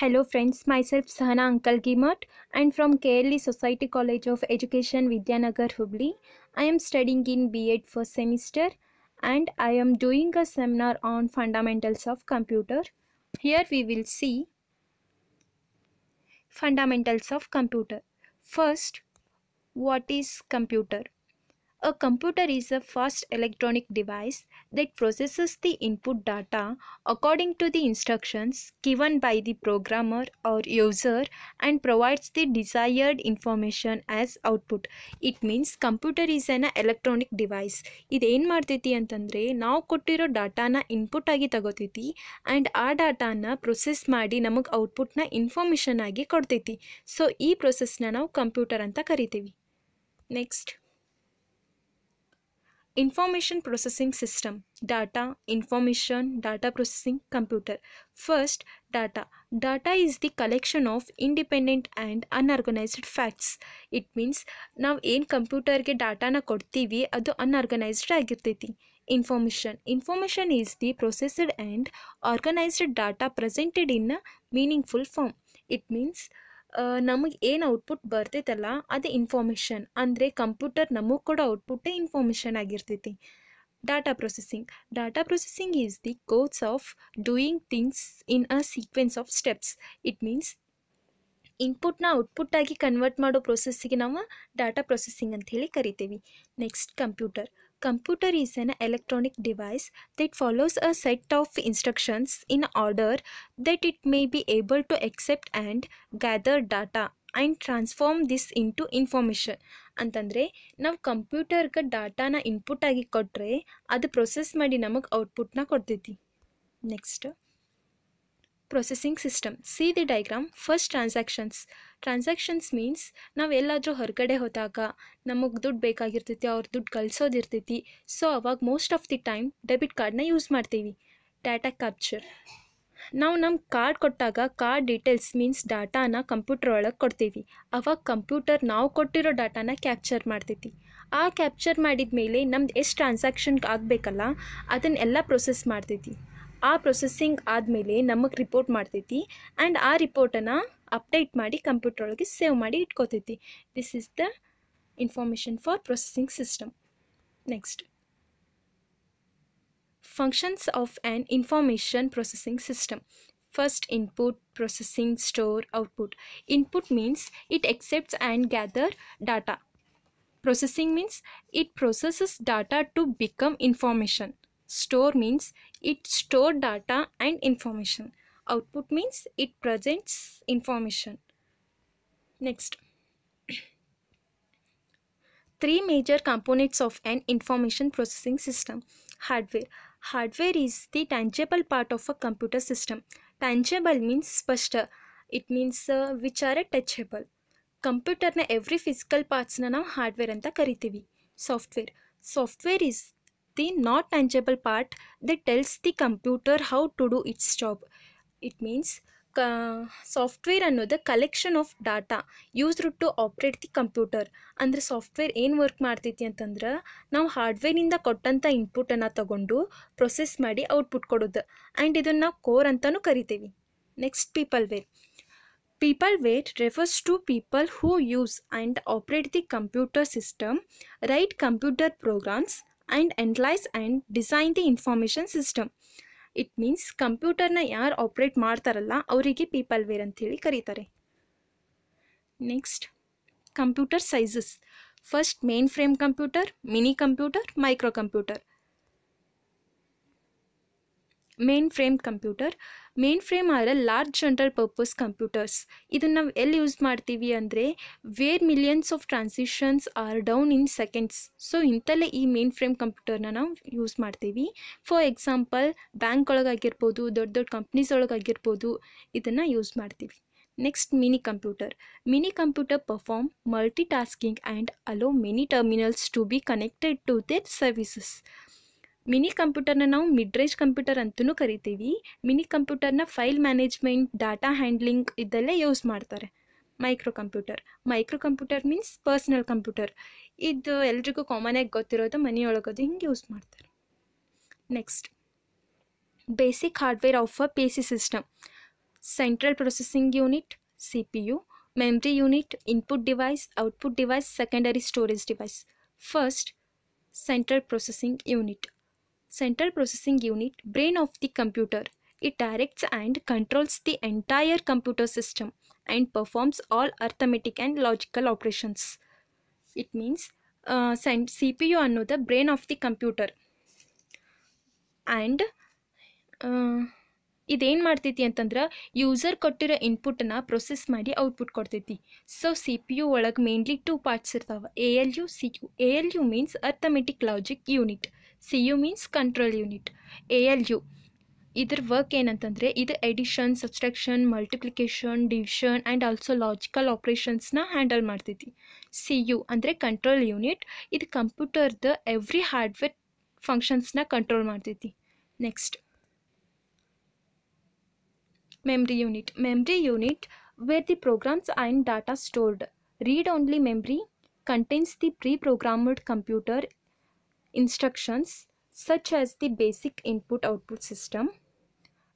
Hello friends, myself Sahana Uncle I'm from KLE Society College of Education, Vidyanagar, Hubli. I am studying in B.Ed first semester and I am doing a seminar on fundamentals of computer. Here we will see fundamentals of computer. First, what is computer? A computer is a fast electronic device that processes the input data according to the instructions given by the programmer or user and provides the desired information as output. It means computer is an electronic device. ಇದೇನು ಮಾಡ್ತೈತಿ ಅಂತಂದರೆ ನಾವು ಕೊಟ್ಟಿರೋ ಡಾಟಾನ input ಆಗಿ ತಗೋತೈತಿ and ಆ ಡಾಟಾನ process ಮಾಡಿ ನಮಗೆ ಔಟ್ಪುಟ್ನ information ಆಗಿ ಕೊಡ್ತೈತಿ ಸೊ ಈ ಪ್ರೊಸೆಸ್ನ ನಾವು ಕಂಪ್ಯೂಟರ್ ಅಂತ ಕರಿತೀವಿ Next. information processing system data information data processing computer first data data is the collection of independent and unorganized facts it means now in computer data na kod tivy adu unorganized raggirthi information information is the processed and organized data presented in a meaningful form it means ನಮಗೆ ಏನು output ಬರ್ತೈತಲ್ಲ ಅದೇ information ಅಂದರೆ computer ನಮಗೆ ಕೂಡ ಔಟ್ಪುಟ್ಟೇ information ಆಗಿರ್ತೈತಿ data processing data processing is the course of doing things in a sequence of steps it means ಇನ್ಪುಟ್ನ ಔಟ್ಪುಟ್ಟಾಗಿ ಕನ್ವರ್ಟ್ ಮಾಡೋ ಪ್ರೊಸೆಸ್ಸಿಗೆ ನಾವು ಡಾಟಾ ಪ್ರೊಸೆಸಿಂಗ್ ಅಂತ ಹೇಳಿ ಕರಿತೀವಿ next computer Computer is an electronic device that follows a set of instructions in order that it may be able to accept and gather data and transform this into information. ಅಂತಂದರೆ ನಾವು ಕಂಪ್ಯೂಟರ್ಗೆ ಡಾಟಾನ input ಆಗಿ ಕೊಟ್ಟರೆ ಅದು process ಮಾಡಿ ನಮಗೆ ಔಟ್ಪುಟ್ನ ಕೊಡ್ತೈತಿ next processing system see the diagram first transactions transactions means ನಾವು ಎಲ್ಲಾದರೂ ಹೊರಗಡೆ ಹೋದಾಗ ನಮಗೆ ದುಡ್ಡು ಬೇಕಾಗಿರ್ತೈತಿ ಅವ್ರ ದುಡ್ಡು ಕಳಿಸೋದಿರ್ತೈತಿ ಸೊ ಅವಾಗ most of the time debit ಕಾರ್ಡನ್ನ ಯೂಸ್ ಮಾಡ್ತೀವಿ ಡಾಟಾ ಕ್ಯಾಪ್ಚರ್ ನಾವು ನಮ್ಮ ಕಾರ್ಡ್ ಕೊಟ್ಟಾಗ ಕಾರ್ಡ್ ಡೀಟೇಲ್ಸ್ ಮೀನ್ಸ್ ಡಾಟಾನ ಕಂಪ್ಯೂಟರ್ ಒಳಗೆ ಕೊಡ್ತೀವಿ ಅವಾಗ ಕಂಪ್ಯೂಟರ್ ನಾವು ಕೊಟ್ಟಿರೋ ಡಾಟಾನ ಕ್ಯಾಪ್ಚರ್ ಮಾಡ್ತೈತಿ ಆ ಕ್ಯಾಪ್ಚರ್ ಮಾಡಿದ ಮೇಲೆ ನಮ್ದು ಎಷ್ಟು ಟ್ರಾನ್ಸಾಕ್ಷನ್ಗೆ ಆಗಬೇಕಲ್ಲ ಅದನ್ನೆಲ್ಲ ಪ್ರೊಸೆಸ್ ಮಾಡ್ತೈತಿ आ प्रोसेसिंग आदमे नमक रिपोर्ट मत आंड आ रिपोर्टन अपडेटी कंप्यूटर सेवी इटकोती this the information for processing system next function of and information processing system first input processing store output input mean it accept and gather data processing mean it process data to become information Store means it store data and information. Output means it presents information. Next. Three major components of an information processing system. Hardware. Hardware is the tangible part of a computer system. Tangible means spashta. It means uh, which are touchable. every physical parts na ನಾವು hardware anta ಕರಿತೀವಿ Software. Software is the not tangible part that tells the computer how to do its job it means software ಅನ್ನೋದು collection of data use to operate the computer ಅಂದರೆ software ಏನು work ಮಾಡ್ತೈತಿ ಅಂತಂದ್ರೆ ನಾವು ಹಾರ್ಡ್ವೇರ್ನಿಂದ ಕೊಟ್ಟಂಥ ಇನ್ಪುಟನ್ನು ತಗೊಂಡು process ಮಾಡಿ ಔಟ್ಪುಟ್ ಕೊಡೋದು ಆ್ಯಂಡ್ ಇದನ್ನು ನಾವು ಕೋರ್ ಅಂತಲೂ ಕರಿತೀವಿ next peopleware peopleware refers to people who use and operate the computer system right computer programs and analyse and design the information system it means ಕಂಪ್ಯೂಟರ್ನ ಯಾರು operate ಮಾಡ್ತಾರಲ್ಲ ಅವರಿಗೆ peopleware ಅಂಥೇಳಿ ಕರೀತಾರೆ next computer sizes first mainframe computer mini computer micro computer mainframe computer mainframe ಆದರೆ large general purpose computers ಇದನ್ನು ನಾವು ಎಲ್ಲಿ ಯೂಸ್ ಮಾಡ್ತೀವಿ ಅಂದರೆ where millions of transitions are done in seconds so ಇಂಥಲ್ಲೇ ಈ ಮೇನ್ ಫ್ರೇಮ್ ಕಂಪ್ಯೂಟರ್ನ ನಾವು use ಮಾಡ್ತೀವಿ ಫಾರ್ ಎಕ್ಸಾಂಪಲ್ ಬ್ಯಾಂಕ್ ಒಳಗಾಗಿರ್ಬೋದು ದೊಡ್ಡ ದೊಡ್ಡ ಕಂಪ್ನೀಸ್ ಒಳಗಾಗಿರ್ಬೋದು ಇದನ್ನು ಯೂಸ್ ಮಾಡ್ತೀವಿ next mini computer mini computer perform multitasking and allow many terminals to be connected to their services mini ಕಂಪ್ಯೂಟರ್ನ ನಾವು ಮಿಡ್ ರೇಂಜ್ ಕಂಪ್ಯೂಟರ್ ಅಂತಲೂ ಕರಿತೀವಿ ಮಿನಿ ಕಂಪ್ಯೂಟರ್ನ ಫೈಲ್ ಮ್ಯಾನೇಜ್ಮೆಂಟ್ ಡಾಟಾ ಹ್ಯಾಂಡ್ಲಿಂಗ್ ಇದ್ದಲ್ಲೇ ಯೂಸ್ ಮಾಡ್ತಾರೆ micro computer micro computer means personal computer ಇದು ಎಲ್ರಿಗೂ ಕಾಮನಾಗಿ ಗೊತ್ತಿರೋದು ಮನೆಯೊಳಗೋದು ಹಿಂಗೆ ಯೂಸ್ ಮಾಡ್ತಾರೆ next basic hardware of a P C system central processing unit C P U memory unit input device output device secondary storage device first central processing unit central processing unit, brain of the computer. It directs and controls the entire computer system and performs all arithmetic and logical operations. It means uh, CPU ಅನ್ನೋದು the brain of the computer ಇದೇನು ಮಾಡ್ತೈತಿ ಅಂತಂದ್ರೆ user ಕೊಟ್ಟಿರೋ ಇನ್ಪುಟನ್ನ process ಮಾಡಿ output ಕೊಡ್ತೈತಿ so C P U ಒಳಗೆ mainly two parts ಇರ್ತಾವೆ A L U C U A L U means arithmetic logic unit C U means control unit A L U ಇದ್ರ ವರ್ಕ್ ಏನಂತಂದರೆ ಇದು addition subtraction multiplication division and also logical ಆಪ್ರೇಷನ್ಸ್ನ handle ಮಾಡ್ತೈತಿ C U ಅಂದರೆ control unit ಇದು ಕಂಪ್ಯೂಟರ್ದ every hardware ಫಂಕ್ಷನ್ಸ್ನ control ಮಾಡ್ತೈತಿ next memory unit memory unit where the programs and data stored read only memory contains the preprogrammed computer instructions such as the basic input output system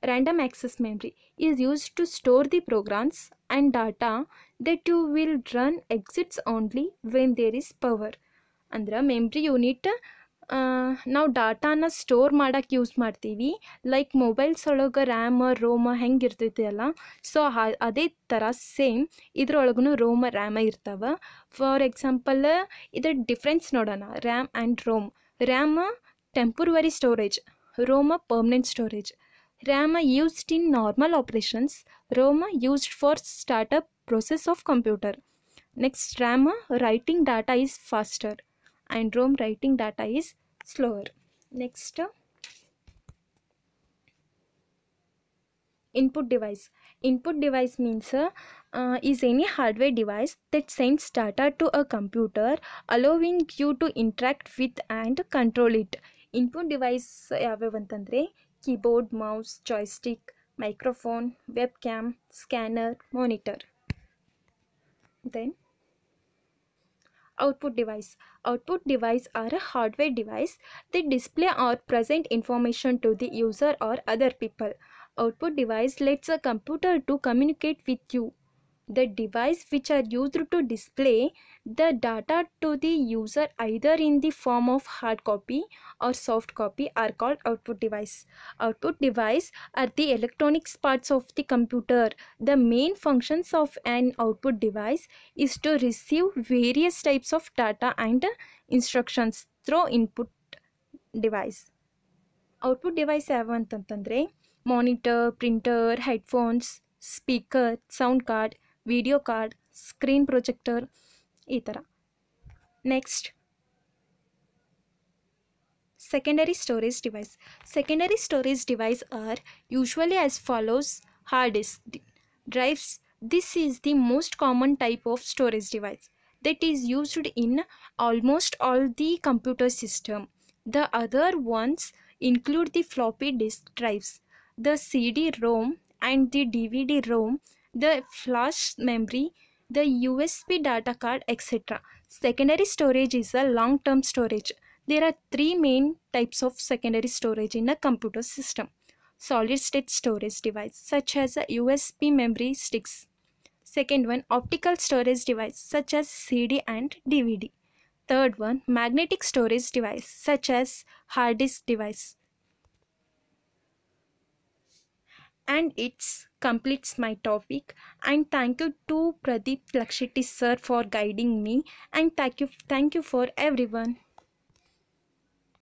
random access memory is used to store the programs and data that you will run exits only when there is power and the memory unit uh, now data na store madak use martivi like mobile sologa ram or roma hang irthithi so adhe tara same idhra olagu ROM roma ram irthava for example idhra difference nodana ram and rom RAM temporary storage, ROM permanent storage. RAM used in normal operations, ROM used for startup process of computer. Next RAM writing data is faster and ROM writing data is slower. Next input device input device means uh, uh, is any hardware device that sends data to a computer allowing you to interact with and control it input device ಯಾವ್ಯಾವ ಅಂತಂದರೆ keyboard mouse joystick microphone webcam scanner output device output device are a hardware device that display or present information to the user or other people output device lets a computer to communicate with you. The device which are used to display the data to the user either in the form of hard copy or soft copy are called output device. Output device are the electronics parts of the computer. The main functions of an output device is to receive various types of data and instructions through input device. Output device ಯಾವ ಅಂತಂತಂದರೆ monitor, printer, headphones, speaker, sound card, video card, screen projector, ಈ Next, secondary storage device secondary storage device are usually as follows hard disk drives this is the most common type of storage device that is used in almost all the computer system the other ones include the floppy disk drives the CD-ROM and the DVD-ROM, the flash memory, the USB data card, etc. Secondary storage is a long-term storage. There are three main types of secondary storage in a computer system. Solid-state storage device such as a USB memory sticks. Second one, optical storage device such as CD and DVD. Third one, magnetic storage device such as hard disk device. and it's completes my topic and thank you to Pradeep Lakshiti sir for guiding me and thank you thank you for everyone